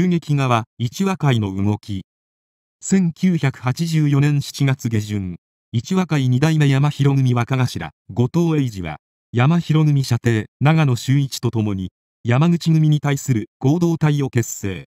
襲撃側一和会の動き。1984年7月下旬、一和会二代目山広組若頭、後藤栄二は、山広組射程、長野修一とともに、山口組に対する合同体を結成。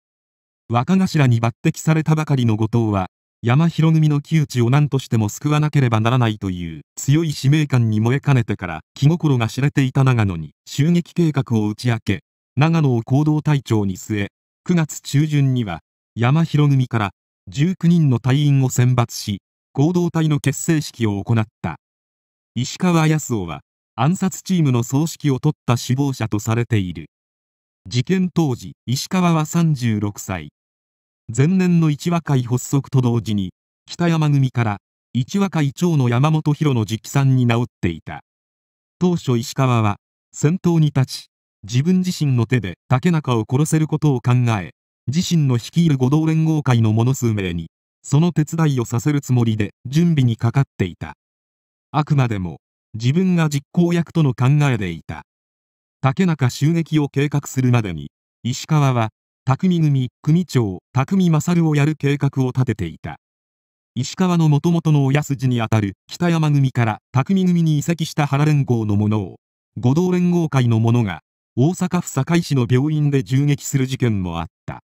若頭に抜擢されたばかりの後藤は、山広組の窮地を何としても救わなければならないという強い使命感に燃えかねてから気心が知れていた長野に襲撃計画を打ち明け、長野を行動隊長に据え、9月中旬には山広組から19人の隊員を選抜し合同隊の結成式を行った石川康夫は暗殺チームの葬式を取った首謀者とされている事件当時石川は36歳前年の一和会発足と同時に北山組から一和会長の山本博の直参に直っていた当初石川は先頭に立ち自分自身の手で竹中を殺せることを考え、自身の率いる五道連合会の者数名に、その手伝いをさせるつもりで準備にかかっていた。あくまでも、自分が実行役との考えでいた。竹中襲撃を計画するまでに、石川は、匠組組長、匠勝をやる計画を立てていた。石川のもともとの親筋にあたる北山組から匠組に移籍した原連合の者を、五道連合会の者が大阪府堺市の病院で銃撃する事件もあった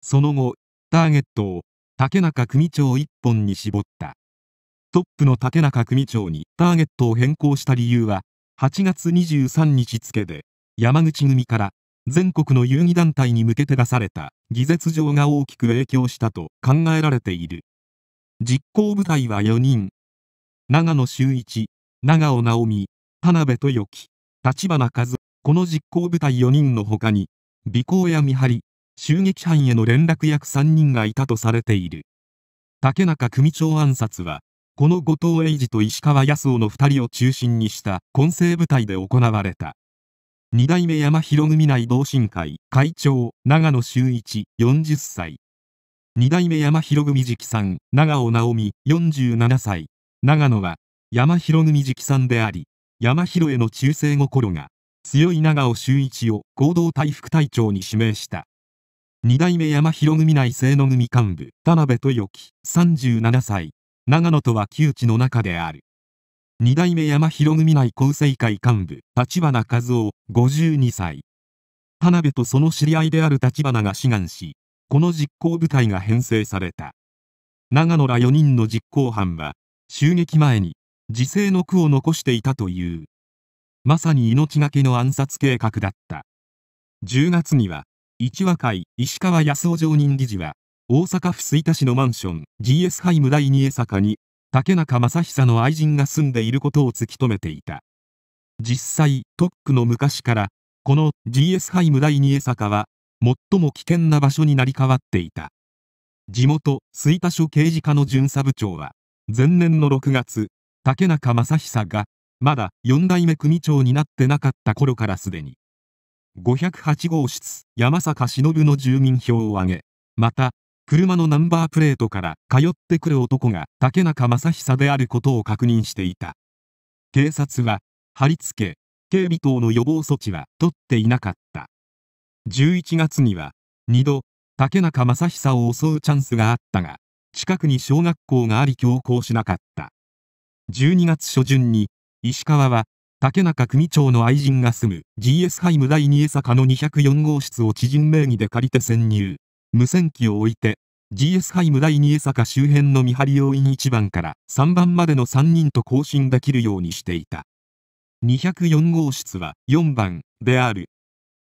その後ターゲットを竹中組長一本に絞ったトップの竹中組長にターゲットを変更した理由は8月23日付で山口組から全国の遊戯団体に向けて出された技術上が大きく影響したと考えられている実行部隊は4人長野修一長尾直美田辺豊樹立花和この実行部隊4人の他に、尾行や見張り、襲撃犯への連絡役3人がいたとされている。竹中組長暗殺は、この後藤栄二と石川康夫の2人を中心にした混成部隊で行われた。二代目山広組内同心会会長、長野修一、40歳。二代目山広組直さん、長尾直美、47歳。長野は、山広組直さんであり、山広への忠誠心が強い長尾周一を合同体副隊長に指名した。二代目山広組内清野組幹部、田辺豊樹、37歳。長野とは旧知の中である。二代目山広組内厚生会幹部、立花和夫、52歳。田辺とその知り合いである立花が志願し、この実行部隊が編成された。長野ら4人の実行犯は、襲撃前に、自制の句を残していたという。まさに命がけの暗殺計画だった10月には一和会石川康夫常任理事は大阪府吹田市のマンション GS ハイム第2江坂に竹中正久の愛人が住んでいることを突き止めていた実際特区の昔からこの GS ハイム第2江坂は最も危険な場所になり変わっていた地元吹田署刑事課の巡査部長は前年の6月竹中正久がまだ4代目組長になってなかった頃からすでに508号室山坂忍の住民票を挙げまた車のナンバープレートから通ってくる男が竹中正久であることを確認していた警察は貼り付け警備等の予防措置は取っていなかった11月には2度竹中正久を襲うチャンスがあったが近くに小学校があり強行しなかった12月初旬に石川は、竹中組長の愛人が住む GS ハイム第2江坂の204号室を知人名義で借りて潜入。無線機を置いて、GS ハイム第2江坂周辺の見張り要員1番から3番までの3人と交信できるようにしていた。204号室は4番である。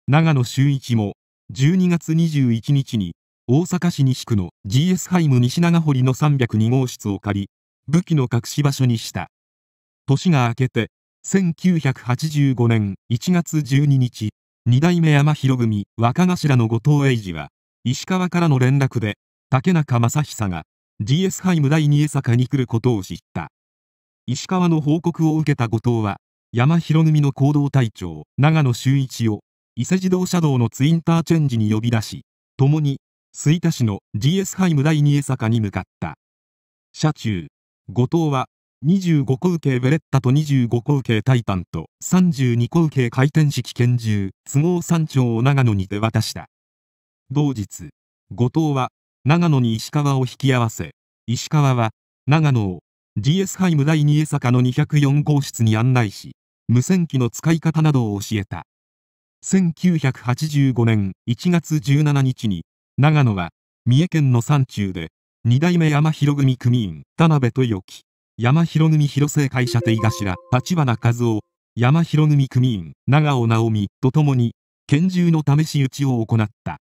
長野周一も、12月21日に、大阪市西区の GS ハイム西長堀の302号室を借り、武器の隠し場所にした。年が明けて、1985年1月12日、二代目山広組若頭の後藤栄治は、石川からの連絡で、竹中正久が GS ハイム第2江坂に来ることを知った。石川の報告を受けた後藤は、山広組の行動隊長、長野修一を、伊勢自動車道のツインターチェンジに呼び出し、共に、吹田市の GS ハイム第2江坂に向かった。車中、後藤は25口径ベレッタと25口径タイタンと32口径回転式拳銃都合3丁を長野に手渡した同日後藤は長野に石川を引き合わせ石川は長野を GS ハイム第2江坂の204号室に案内し無線機の使い方などを教えた1985年1月17日に長野は三重県の山中で二代目山広組組員田辺豊樹山広組広末会社手頭、立花和夫、山広組組員、長尾直美と共に、拳銃の試し撃ちを行った。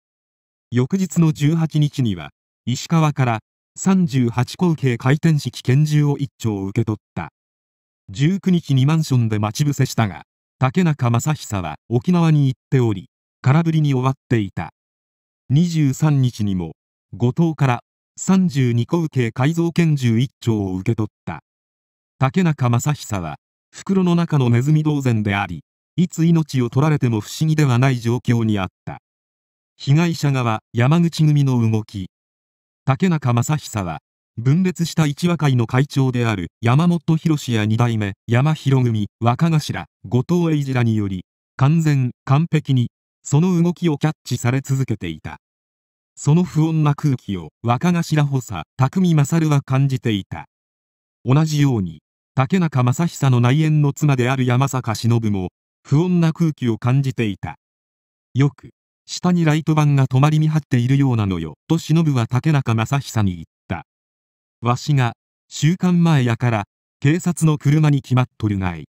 翌日の18日には、石川から38口径回転式拳銃を1丁受け取った。19日にマンションで待ち伏せしたが、竹中正久は沖縄に行っており、空振りに終わっていた。23日にも、後藤から32個受け改造拳銃1丁を受け取った。竹中正久は、袋の中のネズミ同然であり、いつ命を取られても不思議ではない状況にあった。被害者側、山口組の動き。竹中正久は、分裂した一和会の会長である山本博や二代目山広組若頭後藤栄治らにより完全完璧にその動きをキャッチされ続けていたその不穏な空気を若頭補佐、匠勝は感じていた。同じように、竹中正久の内縁の妻である山坂忍も、不穏な空気を感じていた。よく、下にライト板が止まり見張っているようなのよ、と忍は竹中正久に言った。わしが、週間前やから、警察の車に決まっとるがい。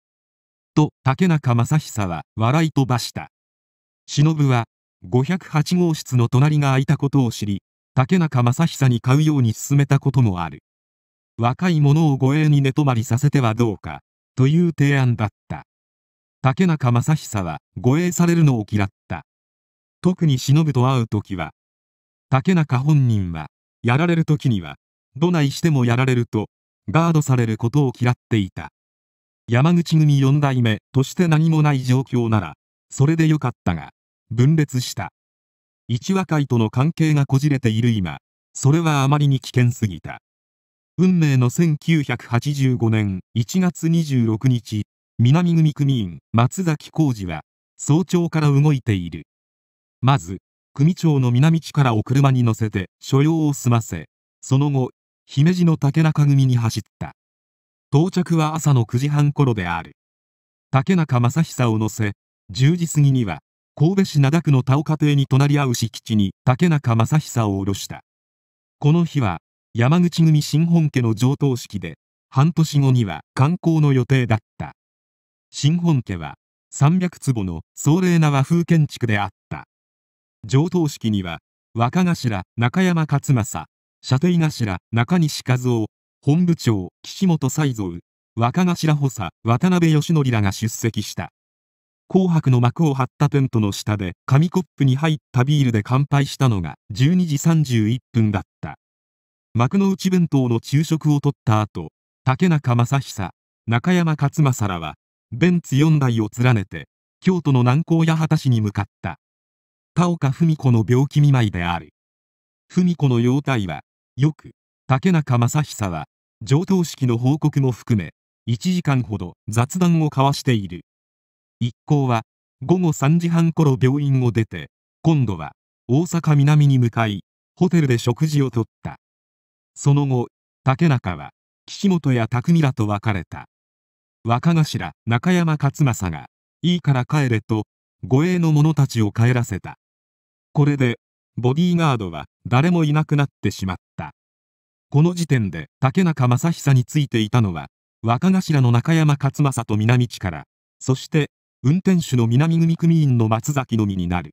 と、竹中正久は、笑い飛ばした。忍は、508号室の隣が空いたことを知り、竹中正久に買うように勧めたこともある。若い者を護衛に寝泊まりさせてはどうか、という提案だった。竹中正久は護衛されるのを嫌った。特に忍と会う時は、竹中本人は、やられる時には、どないしてもやられると、ガードされることを嫌っていた。山口組四代目として何もない状況なら、それでよかったが、分裂した。一和会との関係がこじれている今、それはあまりに危険すぎた。運命の1985年1月26日、南組組員松崎浩二は、早朝から動いている。まず、組長の南地からを車に乗せて所要を済ませ、その後、姫路の竹中組に走った。到着は朝の9時半頃である。竹中正久を乗せ、10時過ぎには、神戸市灘区の田岡邸に隣り合う敷地に竹中正久を下ろした。この日は山口組新本家の上等式で、半年後には観光の予定だった。新本家は300坪の壮麗な和風建築であった。上等式には若頭中山勝正、射程頭中西和夫、本部長岸本才蔵、若頭補佐渡辺義則らが出席した。紅白の幕を張ったテントの下で紙コップに入ったビールで乾杯したのが12時31分だった幕の内弁当の昼食をとった後竹中正久中山勝正らはベンツ4台を連ねて京都の南高八幡市に向かった田岡文子の病気見舞いである文子の容体はよく竹中正久は上等式の報告も含め1時間ほど雑談を交わしている一行は午後3時半頃病院を出て今度は大阪南に向かいホテルで食事をとったその後竹中は岸本や匠らと別れた若頭中山勝正がいいから帰れと護衛の者たちを帰らせたこれでボディーガードは誰もいなくなってしまったこの時点で竹中正久についていたのは若頭の中山勝正と南地からそして運転手の南組組員の松崎のみになる。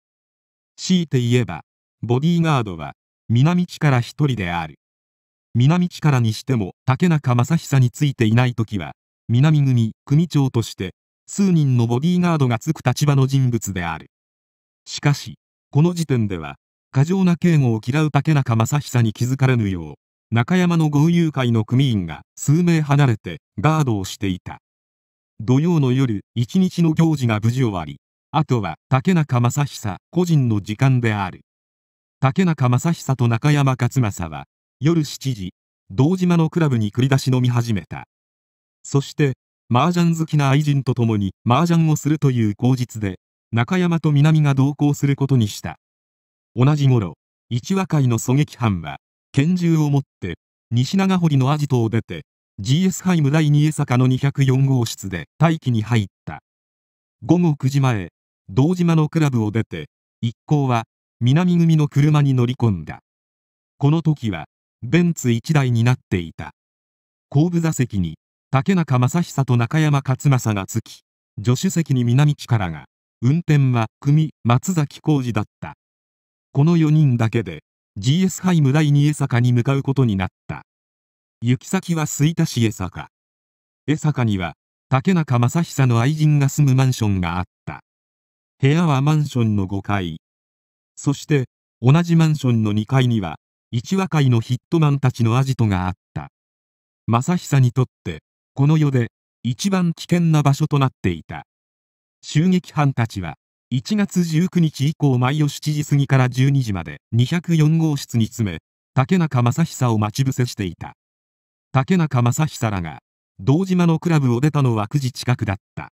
強いて言えば、ボディーガードは、南地から一人である。南地からにしても、竹中正久についていないときは、南組組長として、数人のボディーガードがつく立場の人物である。しかし、この時点では、過剰な警護を嫌う竹中正久に気づかれぬよう、中山の豪遊会の組員が数名離れてガードをしていた。土曜の夜、一日の行事が無事終わり、あとは竹中正久個人の時間である。竹中正久と中山勝正は、夜7時、堂島のクラブに繰り出し飲み始めた。そして、麻雀好きな愛人と共に麻雀をするという口実で、中山と南が同行することにした。同じ頃、一和会の狙撃班は、拳銃を持って、西長堀のアジトを出て、GS ハイム第2江坂の204号室で待機に入った。午後9時前、堂島のクラブを出て、一行は南組の車に乗り込んだ。この時は、ベンツ1台になっていた。後部座席に、竹中正久と中山勝正がつき、助手席に南力が、運転は組松崎浩二だった。この4人だけで、GS ハイム第2江坂に向かうことになった。行き先は吹田市江坂。江坂には、竹中正久の愛人が住むマンションがあった。部屋はマンションの5階。そして、同じマンションの2階には、一和会のヒットマンたちのアジトがあった。正久にとって、この世で、一番危険な場所となっていた。襲撃犯たちは、1月19日以降毎夜7時過ぎから12時まで204号室に詰め、竹中正久を待ち伏せしていた。竹中正久らが堂島のクラブを出たのは9時近くだった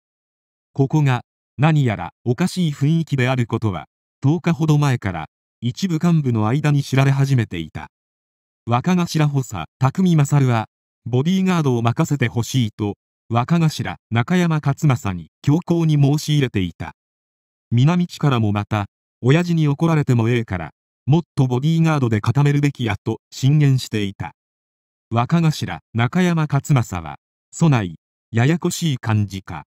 ここが何やらおかしい雰囲気であることは10日ほど前から一部幹部の間に知られ始めていた若頭補佐匠勝はボディーガードを任せてほしいと若頭中山勝正に強硬に申し入れていた南地からもまた親父に怒られてもええからもっとボディーガードで固めるべきやと進言していた若頭中山勝正は、そない、ややこしい感じか。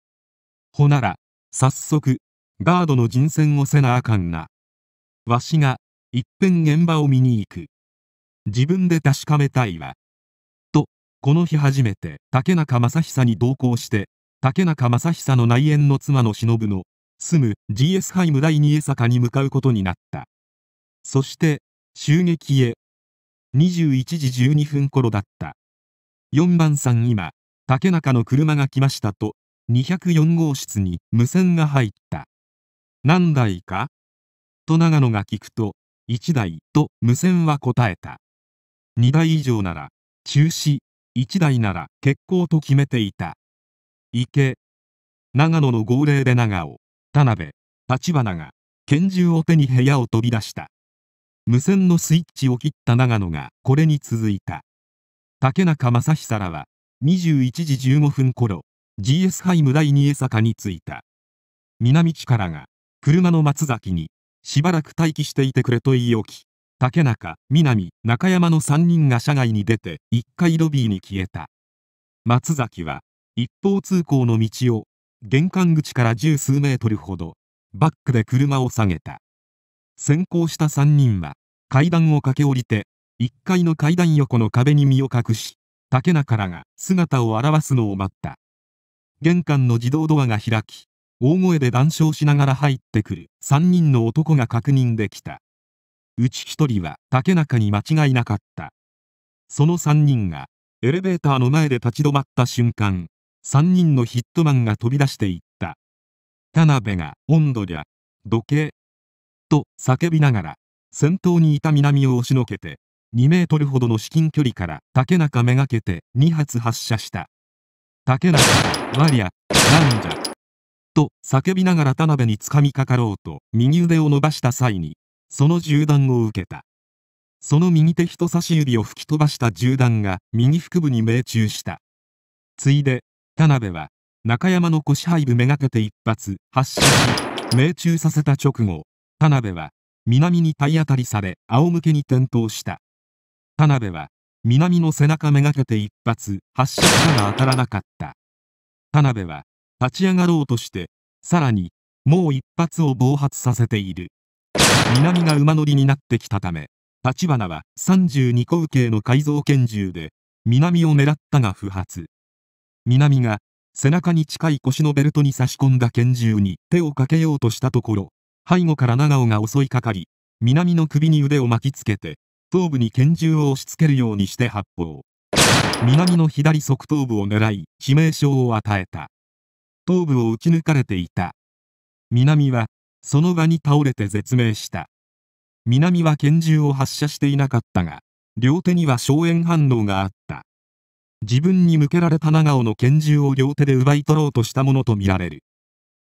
ほなら、早速、ガードの人選をせなあかんな。わしが、いっぺん現場を見に行く。自分で確かめたいわ。と、この日初めて竹中正久に同行して、竹中正久の内縁の妻の忍の、住む GS ハイム第二江坂に向かうことになった。そして、襲撃へ21時12分頃だった4番さん今竹中の車が来ましたと204号室に無線が入った何台かと長野が聞くと1台と無線は答えた2台以上なら中止1台なら欠航と決めていた行け長野の号令で長尾田辺橘が拳銃を手に部屋を飛び出した無線のスイッチを切った長野がこれに続いた竹中正久らは21時15分頃 GS ハイム第2江坂に着いた南地からが車の松崎にしばらく待機していてくれと言い置き竹中南中山の3人が車外に出て1階ロビーに消えた松崎は一方通行の道を玄関口から十数メートルほどバックで車を下げた先行した3人は階段を駆け下りて1階の階段横の壁に身を隠し竹中らが姿を現すのを待った玄関の自動ドアが開き大声で談笑しながら入ってくる3人の男が確認できたうち1人は竹中に間違いなかったその3人がエレベーターの前で立ち止まった瞬間3人のヒットマンが飛び出していった田辺が温度ゃ時計と叫びながら、先頭にいた南を押しのけて、2メートルほどの至近距離から竹中めがけて2発発射した。竹中、わりゃ、なんじゃ。と叫びながら田辺につかみかかろうと右腕を伸ばした際に、その銃弾を受けた。その右手人差し指を吹き飛ばした銃弾が右腹部に命中した。ついで、田辺は、中山の腰背部めがけて一発発射し、命中させた直後、田辺は南に体当たりされ仰向けに転倒した田辺は南の背中めがけて一発発射したが当たらなかった田辺は立ち上がろうとしてさらにもう一発を暴発させている南が馬乗りになってきたため立花は32口径の改造拳銃で南を狙ったが不発南が背中に近い腰のベルトに差し込んだ拳銃に手をかけようとしたところ背後から長尾が襲いかかり、南の首に腕を巻きつけて、頭部に拳銃を押し付けるようにして発砲。南の左側頭部を狙い、致命傷を与えた。頭部を撃ち抜かれていた。南は、その場に倒れて絶命した。南は拳銃を発射していなかったが、両手には消炎反応があった。自分に向けられた長尾の拳銃を両手で奪い取ろうとしたものとみられる。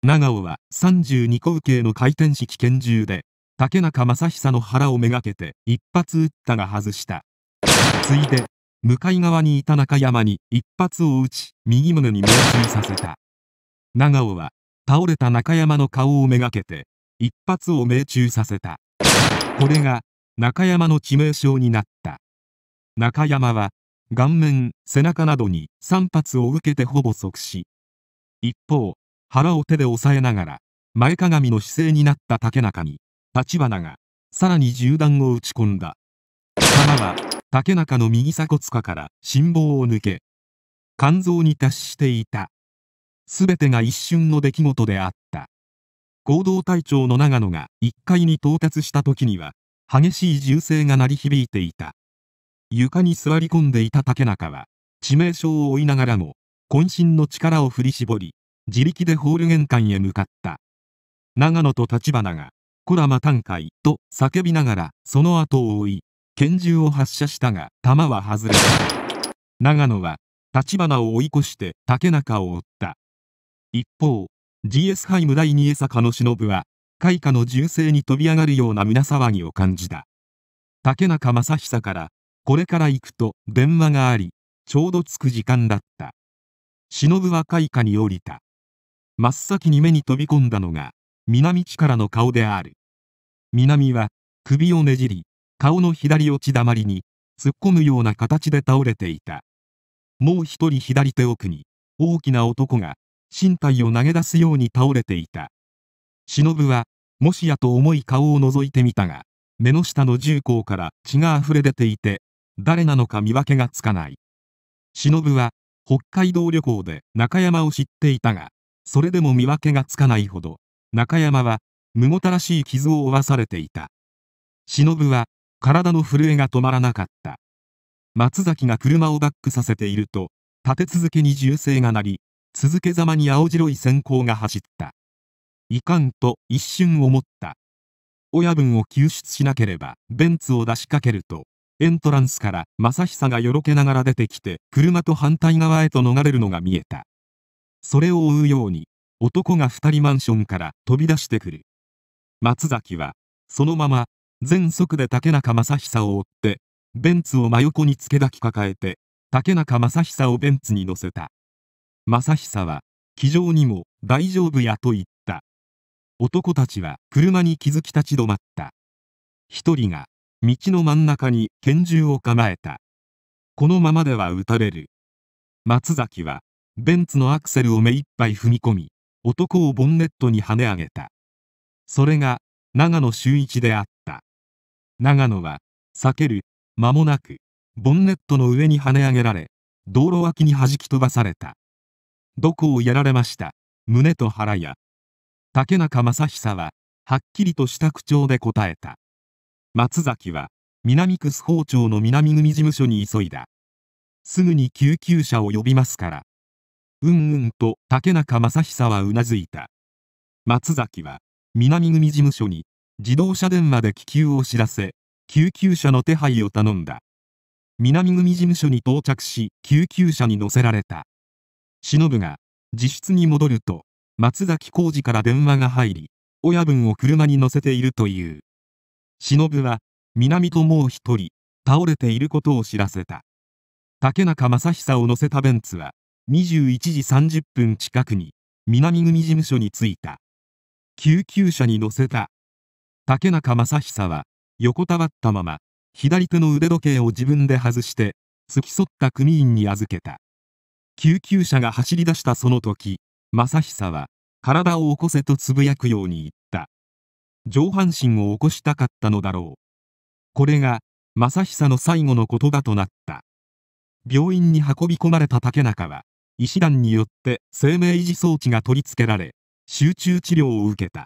長尾は32口径の回転式拳銃で竹中正久の腹をめがけて一発撃ったが外したついで向かい側にいた中山に一発を撃ち右胸に命中させた長尾は倒れた中山の顔をめがけて一発を命中させたこれが中山の致命傷になった中山は顔面背中などに3発を受けてほぼ即死一方腹を手で押さえながら、前かがみの姿勢になった竹中に、立花が、さらに銃弾を打ち込んだ。弾は、竹中の右鎖骨下から心房を抜け、肝臓に達していた。すべてが一瞬の出来事であった。行動隊長の長野が1階に到達した時には、激しい銃声が鳴り響いていた。床に座り込んでいた竹中は、致命傷を負いながらも、渾身の力を振り絞り、自力でホール玄関へ向かった長野と立花が「こらまたんかい」と叫びながらその後を追い拳銃を発射したが弾は外れた長野は立花を追い越して竹中を追った一方 GS ハイム第2江坂の忍は開花の銃声に飛び上がるような胸騒ぎを感じた竹中正久からこれから行くと電話がありちょうど着く時間だった忍は開花に降りた真っ先に目に飛び込んだのが、南地からの顔である。南は、首をねじり、顔の左落ちだまりに、突っ込むような形で倒れていた。もう一人左手奥に、大きな男が、身体を投げ出すように倒れていた。忍は、もしやと重い顔を覗いてみたが、目の下の銃口から血が溢れ出ていて、誰なのか見分けがつかない。忍は、北海道旅行で中山を知っていたが、それでも見分けがつかないほど、中山は、むごたらしい傷を負わされていた。忍は、体の震えが止まらなかった。松崎が車をバックさせていると、立て続けに銃声が鳴り、続けざまに青白い閃光が走った。いかんと一瞬思った。親分を救出しなければ、ベンツを出しかけると、エントランスから正久がよろけながら出てきて、車と反対側へと逃れるのが見えた。それを追うように男が2人マンションから飛び出してくる松崎はそのまま全速で竹中正久を追ってベンツを真横につけ抱き抱えて竹中正久をベンツに乗せた正久は気丈にも大丈夫やと言った男たちは車に気づき立ち止まった一人が道の真ん中に拳銃を構えたこのままでは撃たれる松崎はベンツのアクセルを目いっぱい踏み込み男をボンネットに跳ね上げたそれが長野修一であった長野は避ける間もなくボンネットの上に跳ね上げられ道路脇に弾き飛ばされたどこをやられました胸と腹や竹中正久ははっきりとした口調で答えた松崎は南区須宝町の南組事務所に急いだすぐに救急車を呼びますからうんうんと竹中正久はうなずいた松崎は南組事務所に自動車電話で気球を知らせ救急車の手配を頼んだ南組事務所に到着し救急車に乗せられた忍が自室に戻ると松崎浩二から電話が入り親分を車に乗せているという忍は南ともう一人倒れていることを知らせた竹中正久を乗せたベンツは21時30分近くに南組事務所に着いた救急車に乗せた竹中正久は横たわったまま左手の腕時計を自分で外して付き添った組員に預けた救急車が走り出したその時正久は体を起こせとつぶやくように言った上半身を起こしたかったのだろうこれが正久の最後の言葉となった病院に運び込まれた竹中は医師団によって生命維持装置が取り付けられ、集中治療を受けた。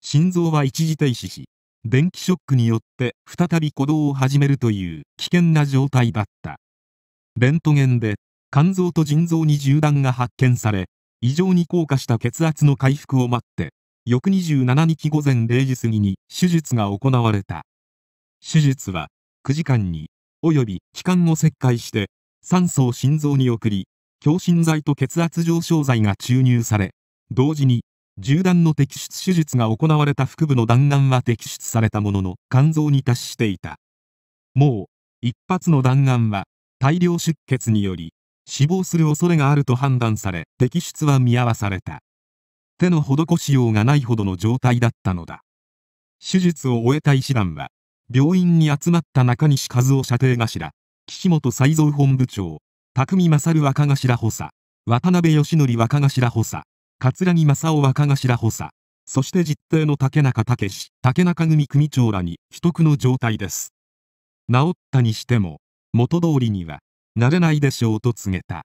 心臓は一時停止し、電気ショックによって再び鼓動を始めるという危険な状態だった。レントゲンで肝臓と腎臓に銃弾が発見され、異常に硬化した血圧の回復を待って、翌27日午前0時過ぎに手術が行われた。手術は9時間に及び気管を切開して酸素を心臓に送り、強心剤と血圧上昇剤が注入され、同時に、銃弾の摘出手術が行われた腹部の弾丸は摘出されたものの、肝臓に達していた。もう、一発の弾丸は、大量出血により、死亡する恐れがあると判断され、摘出は見合わされた。手の施しようがないほどの状態だったのだ。手術を終えた医師団は、病院に集まった中西和夫射程頭、岸本斎蔵本部長、匠勝若頭補佐、渡辺義則若頭補佐、桂木正夫若頭補佐、そして実定の竹中武史、竹中組組長らに秘匿の状態です。治ったにしても、元通りには、なれないでしょうと告げた。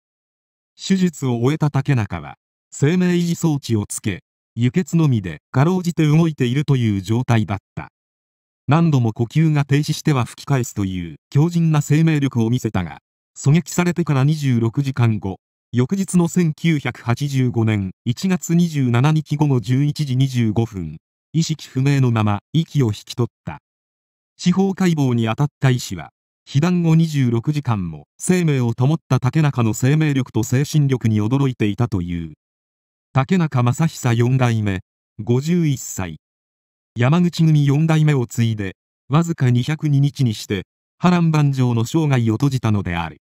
手術を終えた竹中は、生命維持装置をつけ、輸血のみでかろうじて動いているという状態だった。何度も呼吸が停止しては吹き返すという強靭な生命力を見せたが、狙撃されてから26時間後、翌日の1985年1月27日午後11時25分、意識不明のまま息を引き取った。司法解剖に当たった医師は、被弾後26時間も生命を保った竹中の生命力と精神力に驚いていたという。竹中正久4代目、51歳。山口組4代目を継いで、わずか202日にして、波乱万丈の生涯を閉じたのである。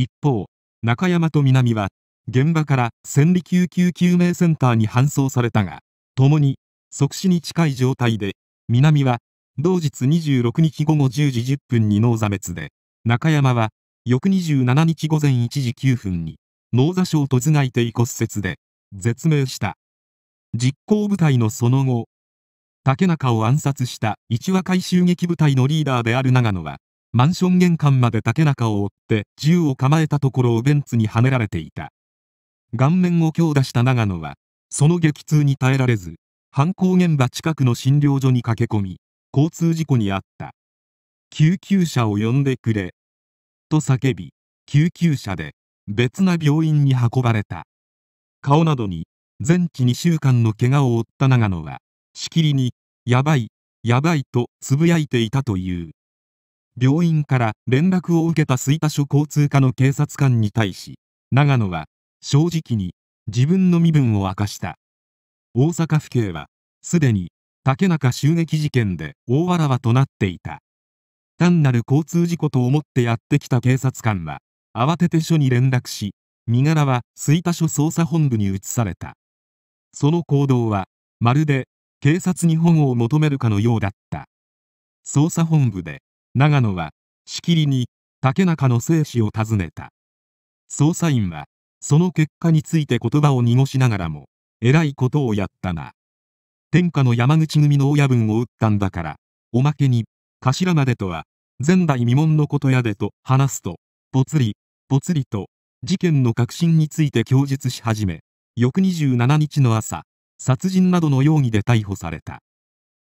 一方、中山と南は、現場から千里救急救命センターに搬送されたが、共に即死に近い状態で、南は同日26日午後10時10分に脳挫滅で、中山は翌27日午前1時9分に脳挫傷と頭蓋底骨折で絶命した。実行部隊のその後、竹中を暗殺した一和会襲撃部隊のリーダーである長野は、マンション玄関まで竹中を追って銃を構えたところをベンツにはねられていた顔面を強打した長野はその激痛に耐えられず犯行現場近くの診療所に駆け込み交通事故に遭った救急車を呼んでくれと叫び救急車で別な病院に運ばれた顔などに全治2週間の怪我を負った長野はしきりにやばいやばいとつぶやいていたという病院から連絡を受けた吹田署交通課の警察官に対し、長野は正直に自分の身分を明かした。大阪府警は、すでに竹中襲撃事件で大わらわとなっていた。単なる交通事故と思ってやってきた警察官は、慌てて署に連絡し、身柄は吹田署捜査本部に移された。その行動は、まるで警察に保護を求めるかのようだった。捜査本部で長野はしきりに竹中の生死を尋ねた捜査員はその結果について言葉を濁しながらもえらいことをやったな天下の山口組の親分を撃ったんだからおまけに頭までとは前代未聞のことやでと話すとぽつりぽつりと事件の核心について供述し始め翌27日の朝殺人などの容疑で逮捕された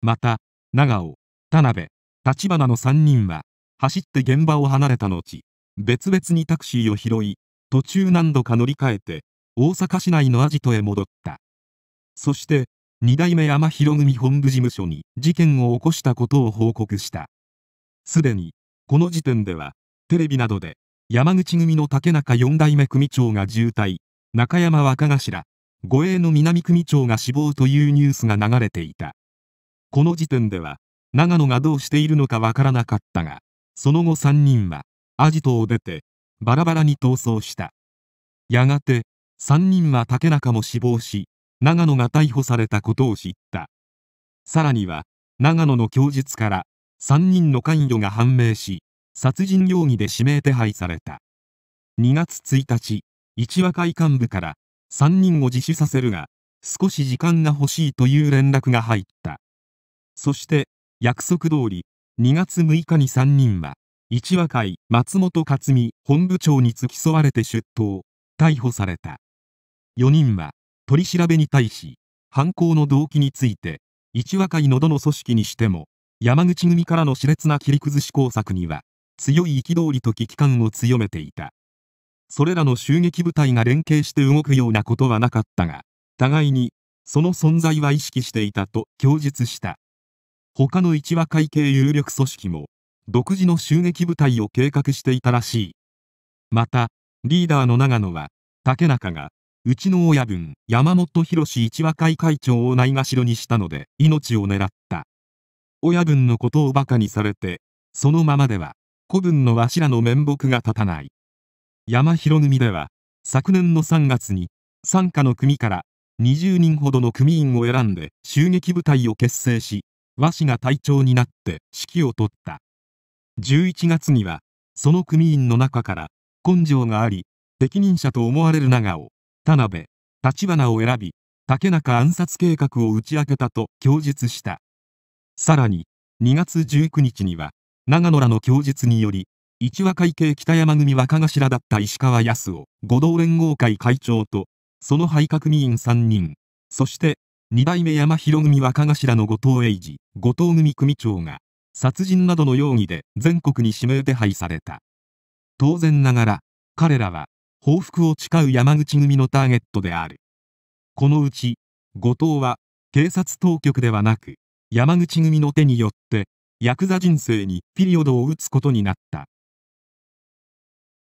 また長尾田辺立花の3人は、走って現場を離れた後、別々にタクシーを拾い、途中何度か乗り換えて、大阪市内のアジトへ戻った。そして、二代目山広組本部事務所に事件を起こしたことを報告した。すでに、この時点では、テレビなどで、山口組の竹中四代目組長が重体、中山若頭、護衛の南組長が死亡というニュースが流れていた。この時点では、長野がどうしているのかわからなかったが、その後3人は、アジトを出て、バラバラに逃走した。やがて、3人は竹中も死亡し、長野が逮捕されたことを知った。さらには、長野の供述から、3人の関与が判明し、殺人容疑で指名手配された。2月1日、一和会幹部から、3人を自首させるが、少し時間が欲しいという連絡が入った。そして、約束通り、2月6日に3人は、一和会松本克美本部長に付き添われて出頭、逮捕された。4人は、取り調べに対し、犯行の動機について、一和会のどの組織にしても、山口組からの熾烈な切り崩し工作には、強い憤りと危機感を強めていた。それらの襲撃部隊が連携して動くようなことはなかったが、互いに、その存在は意識していたと供述した。他の一和会系有力組織も、独自の襲撃部隊を計画していたらしい。また、リーダーの長野は、竹中が、うちの親分、山本博一和会会長をないがしろにしたので、命を狙った。親分のことを馬鹿にされて、そのままでは、子分のわしらの面目が立たない。山広組では、昨年の3月に、傘下の組から、20人ほどの組員を選んで襲撃部隊を結成し、和氏が隊長になって指揮を取った11月にはその組員の中から根性があり適任者と思われる長尾田辺立花を選び竹中暗殺計画を打ち明けたと供述したさらに2月19日には長野らの供述により一和会系北山組若頭だった石川康夫合同連合会会長とその配下組員3人そして二代目山広組若頭の後藤栄治、後藤組組長が、殺人などの容疑で全国に指名手配された。当然ながら、彼らは、報復を誓う山口組のターゲットである。このうち、後藤は、警察当局ではなく、山口組の手によって、ヤクザ人生にピリオドを打つことになった。